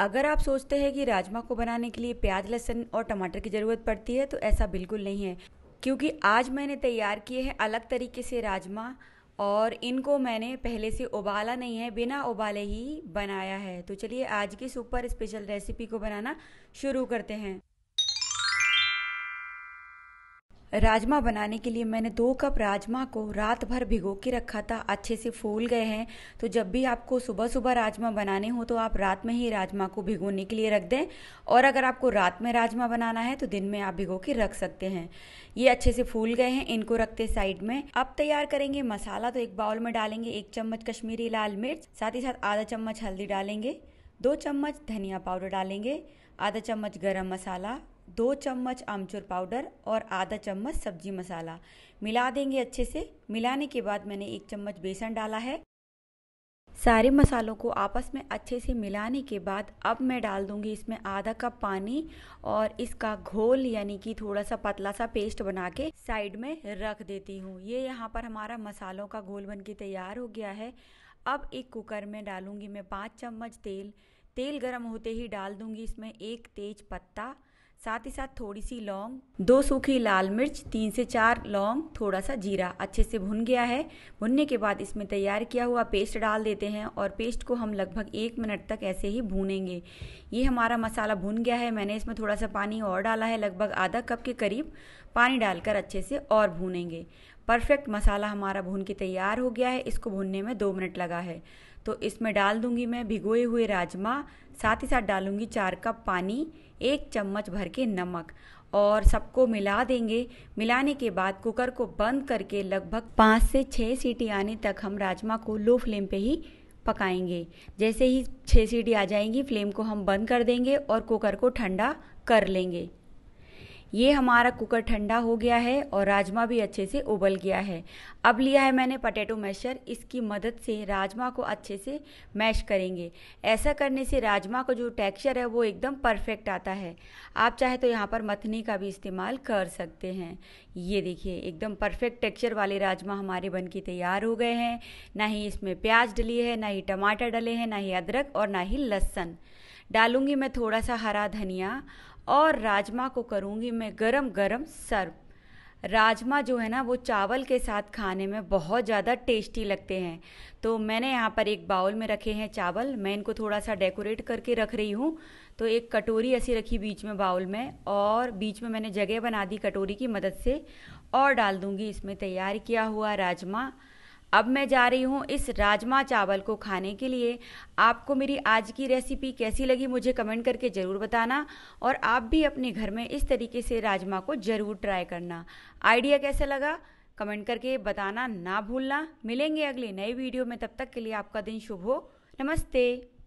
अगर आप सोचते हैं कि राजमा को बनाने के लिए प्याज लहसुन और टमाटर की ज़रूरत पड़ती है तो ऐसा बिल्कुल नहीं है क्योंकि आज मैंने तैयार किए हैं अलग तरीके से राजमा और इनको मैंने पहले से उबाला नहीं है बिना उबाले ही बनाया है तो चलिए आज की सुपर स्पेशल रेसिपी को बनाना शुरू करते हैं राजमा बनाने के लिए मैंने दो कप राजमा को रात भर भिगो के रखा था अच्छे से फूल गए हैं तो जब भी आपको सुबह सुबह राजमा बनाने हो तो आप रात में ही राजमा को भिगोने के लिए रख दें और अगर आपको रात में राजमा बनाना है तो दिन में आप भिगो के रख सकते हैं ये अच्छे से फूल गए हैं इनको रखते साइड में अब तैयार करेंगे मसाला तो एक बाउल में डालेंगे एक चम्मच कश्मीरी लाल मिर्च साथ ही साथ आधा चम्मच हल्दी डालेंगे दो चम्मच धनिया पाउडर डालेंगे आधा चम्मच गरम मसाला दो चम्मच आमचूर पाउडर और आधा चम्मच सब्जी मसाला मिला देंगे अच्छे से मिलाने के बाद मैंने एक चम्मच बेसन डाला है सारे मसालों को आपस में अच्छे से मिलाने के बाद अब मैं डाल दूंगी इसमें आधा कप पानी और इसका घोल यानी कि थोड़ा सा पतला सा पेस्ट बना के साइड में रख देती हूँ ये यहाँ पर हमारा मसालों का घोल बन के तैयार हो गया है अब एक कुकर में डालूंगी मैं पाँच चम्मच तेल तेल गर्म होते ही डाल दूंगी इसमें एक तेज पत्ता साथ ही साथ थोड़ी सी लौंग दो सूखी लाल मिर्च तीन से चार लौंग थोड़ा सा जीरा अच्छे से भुन गया है भुनने के बाद इसमें तैयार किया हुआ पेस्ट डाल देते हैं और पेस्ट को हम लगभग एक मिनट तक ऐसे ही भूनेंगे ये हमारा मसाला भुन गया है मैंने इसमें थोड़ा सा पानी और डाला है लगभग आधा कप के करीब पानी डालकर अच्छे से और भूनेंगे परफेक्ट मसाला हमारा भून के तैयार हो गया है इसको भूनने में दो मिनट लगा है तो इसमें डाल दूंगी मैं भिगोए हुए राजमा साथ ही साथ डालूंगी चार कप पानी एक चम्मच भर के नमक और सबको मिला देंगे मिलाने के बाद कुकर को बंद करके लगभग पाँच से छः सीटी आने तक हम राजमा को लो फ्लेम पे ही पकाएंगे जैसे ही छः सीटी आ जाएंगी फ्लेम को हम बंद कर देंगे और कुकर को ठंडा कर लेंगे ये हमारा कुकर ठंडा हो गया है और राजमा भी अच्छे से उबल गया है अब लिया है मैंने पटेटो मैशर इसकी मदद से राजमा को अच्छे से मैश करेंगे ऐसा करने से राजमा का जो टेक्सचर है वो एकदम परफेक्ट आता है आप चाहे तो यहाँ पर मथनी का भी इस्तेमाल कर सकते हैं ये देखिए एकदम परफेक्ट टेक्सचर वाले राजमा हमारे बन के तैयार हो गए हैं ना ही इसमें प्याज डली है ना ही टमाटर डले हैं ना ही अदरक और ना ही लहसन डालूंगी मैं थोड़ा सा हरा धनिया और राजमा को करूँगी मैं गरम गरम सर्व राजमा जो है ना वो चावल के साथ खाने में बहुत ज़्यादा टेस्टी लगते हैं तो मैंने यहाँ पर एक बाउल में रखे हैं चावल मैं इनको थोड़ा सा डेकोरेट करके रख रही हूँ तो एक कटोरी ऐसी रखी बीच में बाउल में और बीच में मैंने जगह बना दी कटोरी की मदद से और डाल दूँगी इसमें तैयार किया हुआ राजमा अब मैं जा रही हूँ इस राजमा चावल को खाने के लिए आपको मेरी आज की रेसिपी कैसी लगी मुझे कमेंट करके ज़रूर बताना और आप भी अपने घर में इस तरीके से राजमा को ज़रूर ट्राई करना आइडिया कैसा लगा कमेंट करके बताना ना भूलना मिलेंगे अगले नए वीडियो में तब तक के लिए आपका दिन शुभ हो नमस्ते